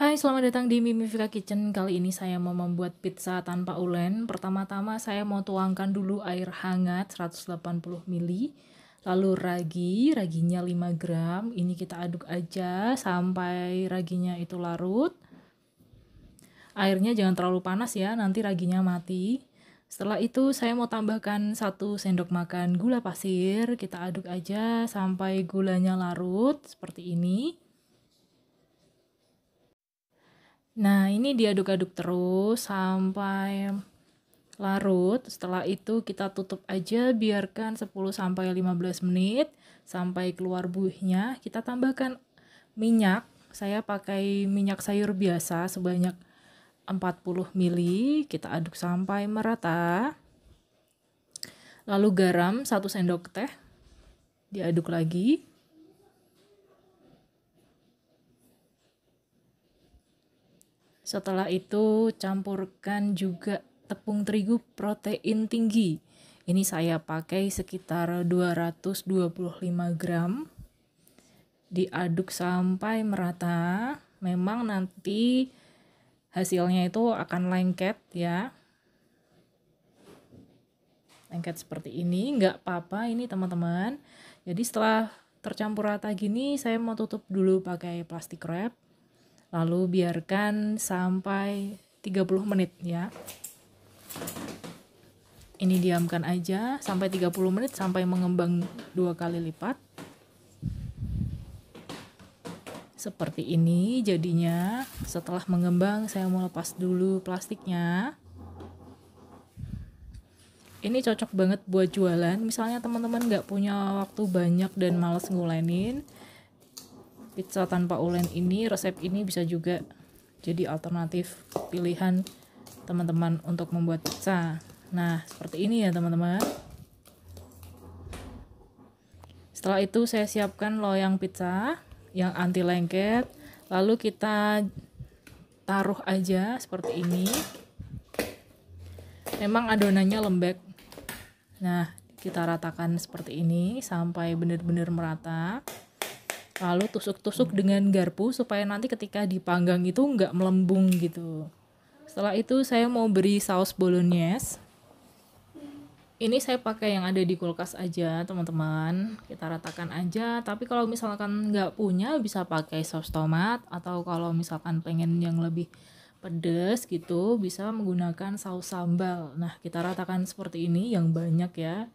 Hai, selamat datang di Mimi Kitchen. Kali ini saya mau membuat pizza tanpa ulen. Pertama-tama saya mau tuangkan dulu air hangat 180 ml. Lalu ragi, raginya 5 gram. Ini kita aduk aja sampai raginya itu larut. Airnya jangan terlalu panas ya, nanti raginya mati. Setelah itu saya mau tambahkan satu sendok makan gula pasir. Kita aduk aja sampai gulanya larut seperti ini. Nah, ini diaduk-aduk terus sampai larut. Setelah itu kita tutup aja, biarkan 10 sampai 15 menit sampai keluar buihnya. Kita tambahkan minyak. Saya pakai minyak sayur biasa sebanyak 40 ml, kita aduk sampai merata. Lalu garam 1 sendok teh. Diaduk lagi. Setelah itu campurkan juga tepung terigu protein tinggi. Ini saya pakai sekitar 225 gram. Diaduk sampai merata. Memang nanti hasilnya itu akan lengket ya. Lengket seperti ini, nggak apa-apa ini teman-teman. Jadi setelah tercampur rata gini, saya mau tutup dulu pakai plastik wrap lalu biarkan sampai 30 menit ya ini diamkan aja sampai 30 menit sampai mengembang dua kali lipat seperti ini jadinya setelah mengembang saya mau lepas dulu plastiknya ini cocok banget buat jualan misalnya teman-teman nggak punya waktu banyak dan males ngulenin pizza tanpa ulen ini resep ini bisa juga jadi alternatif pilihan teman-teman untuk membuat pizza nah seperti ini ya teman-teman setelah itu saya siapkan loyang pizza yang anti lengket lalu kita taruh aja seperti ini memang adonannya lembek nah kita ratakan seperti ini sampai benar-benar merata lalu tusuk-tusuk dengan garpu supaya nanti ketika dipanggang itu nggak melembung gitu setelah itu saya mau beri saus bolognese ini saya pakai yang ada di kulkas aja teman-teman kita ratakan aja tapi kalau misalkan nggak punya bisa pakai saus tomat atau kalau misalkan pengen yang lebih pedes gitu bisa menggunakan saus sambal nah kita ratakan seperti ini yang banyak ya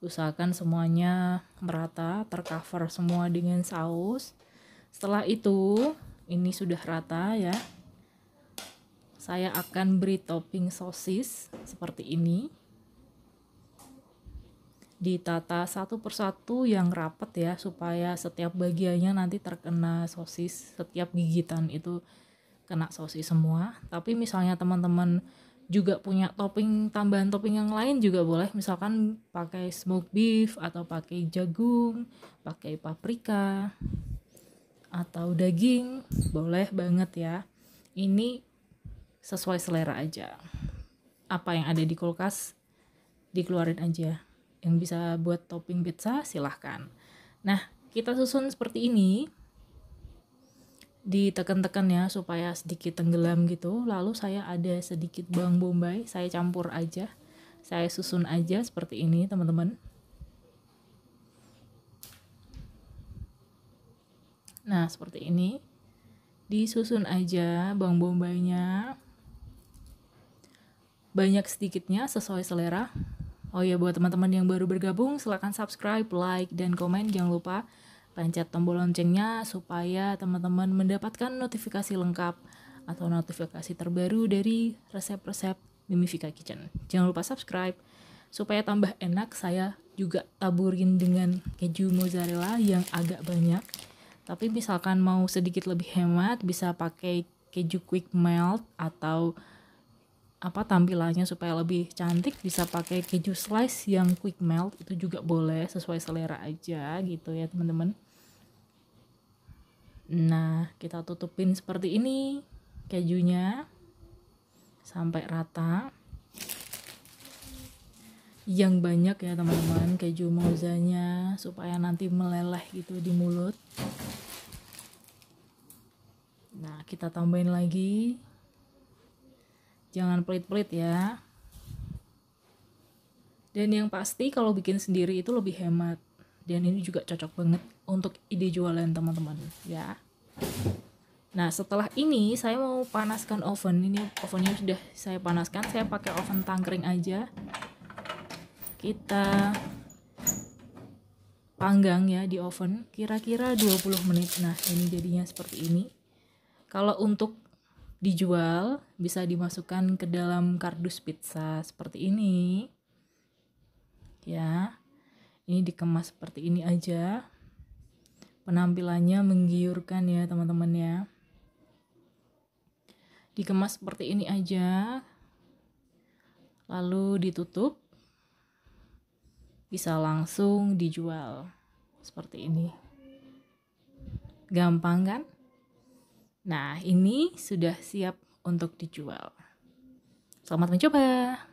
usahakan semuanya merata tercover semua dengan saus setelah itu ini sudah rata ya saya akan beri topping sosis seperti ini ditata satu persatu yang rapat ya supaya setiap bagiannya nanti terkena sosis setiap gigitan itu kena sosis semua tapi misalnya teman-teman juga punya topping tambahan topping yang lain juga boleh misalkan pakai smoked beef atau pakai jagung pakai paprika atau daging boleh banget ya ini sesuai selera aja apa yang ada di kulkas dikeluarin aja yang bisa buat topping pizza silahkan nah kita susun seperti ini ditekan-tekan ya supaya sedikit tenggelam gitu. Lalu saya ada sedikit bawang bombay, saya campur aja. Saya susun aja seperti ini, teman-teman. Nah, seperti ini. Disusun aja bawang bombaynya. Banyak sedikitnya sesuai selera. Oh ya buat teman-teman yang baru bergabung silahkan subscribe, like, dan komen jangan lupa pencet tombol loncengnya supaya teman-teman mendapatkan notifikasi lengkap atau notifikasi terbaru dari resep-resep Mimifika Kitchen. Jangan lupa subscribe supaya tambah enak saya juga taburin dengan keju mozzarella yang agak banyak. Tapi misalkan mau sedikit lebih hemat bisa pakai keju quick melt atau apa tampilannya supaya lebih cantik bisa pakai keju slice yang quick melt itu juga boleh sesuai selera aja gitu ya teman-teman. Nah, kita tutupin seperti ini kejunya sampai rata. Yang banyak ya teman-teman keju mozzanya supaya nanti meleleh gitu di mulut. Nah, kita tambahin lagi. Jangan pelit-pelit ya. Dan yang pasti kalau bikin sendiri itu lebih hemat dan ini juga cocok banget untuk ide jualan teman-teman ya nah setelah ini saya mau panaskan oven ini ovennya sudah saya panaskan saya pakai oven tangkring aja kita panggang ya di oven kira-kira 20 menit nah ini jadinya seperti ini kalau untuk dijual bisa dimasukkan ke dalam kardus pizza seperti ini ya ini dikemas seperti ini aja penampilannya menggiurkan ya teman-teman ya dikemas seperti ini aja lalu ditutup bisa langsung dijual seperti ini gampang kan nah ini sudah siap untuk dijual selamat mencoba